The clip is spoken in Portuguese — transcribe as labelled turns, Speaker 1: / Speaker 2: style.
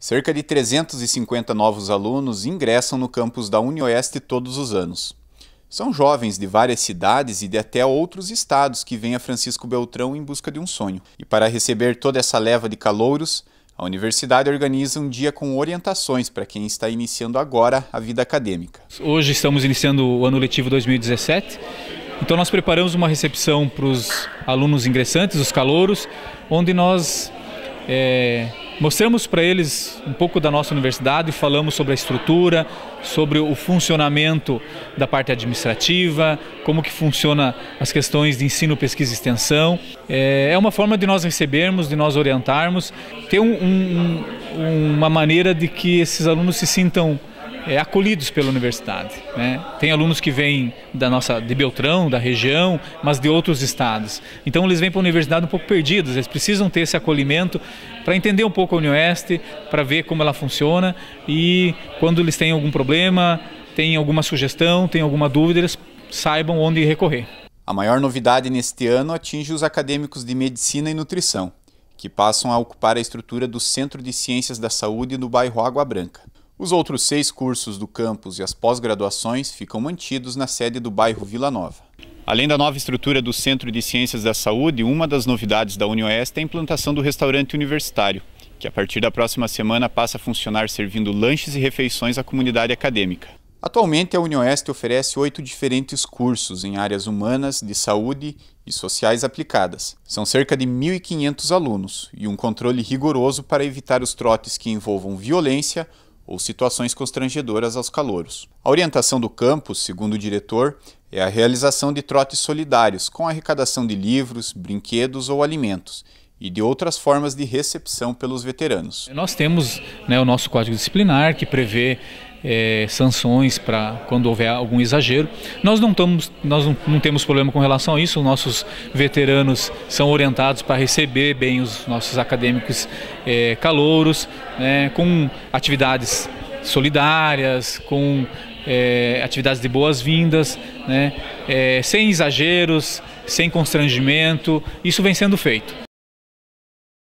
Speaker 1: Cerca de 350 novos alunos ingressam no campus da UniOeste todos os anos. São jovens de várias cidades e de até outros estados que vêm a Francisco Beltrão em busca de um sonho. E para receber toda essa leva de calouros, a universidade organiza um dia com orientações para quem está iniciando agora a vida acadêmica.
Speaker 2: Hoje estamos iniciando o ano letivo 2017. Então nós preparamos uma recepção para os alunos ingressantes, os calouros, onde nós é, Mostramos para eles um pouco da nossa universidade, falamos sobre a estrutura, sobre o funcionamento da parte administrativa, como que funciona as questões de ensino, pesquisa e extensão. É, é uma forma de nós recebermos, de nós orientarmos, ter um, um, uma maneira de que esses alunos se sintam é, acolhidos pela universidade. Né? Tem alunos que vêm da nossa de Beltrão, da região, mas de outros estados. Então eles vêm para a universidade um pouco perdidos. Eles precisam ter esse acolhimento para entender um pouco a Unioeste, para ver como ela funciona e quando eles têm algum problema,
Speaker 1: têm alguma sugestão, têm alguma dúvida, eles saibam onde recorrer. A maior novidade neste ano atinge os acadêmicos de medicina e nutrição, que passam a ocupar a estrutura do Centro de Ciências da Saúde no bairro Água Branca. Os outros seis cursos do campus e as pós-graduações ficam mantidos na sede do bairro Vila Nova. Além da nova estrutura do Centro de Ciências da Saúde, uma das novidades da UniOeste é a implantação do restaurante universitário, que a partir da próxima semana passa a funcionar servindo lanches e refeições à comunidade acadêmica. Atualmente, a UniOeste oferece oito diferentes cursos em áreas humanas, de saúde e sociais aplicadas. São cerca de 1.500 alunos e um controle rigoroso para evitar os trotes que envolvam violência, ou situações constrangedoras aos calouros. A orientação do campo, segundo o diretor, é a realização de trotes solidários com arrecadação de livros, brinquedos ou alimentos e de outras formas de recepção pelos veteranos.
Speaker 2: Nós temos né, o nosso código disciplinar que prevê é, sanções para quando houver algum exagero. Nós não, estamos, nós não, não, temos problema com relação a isso, nossos veteranos são orientados para receber bem os nossos acadêmicos é, calouros, né, com atividades solidárias, com é, atividades de boas-vindas, né, é, sem exageros, sem constrangimento, isso vem sendo feito.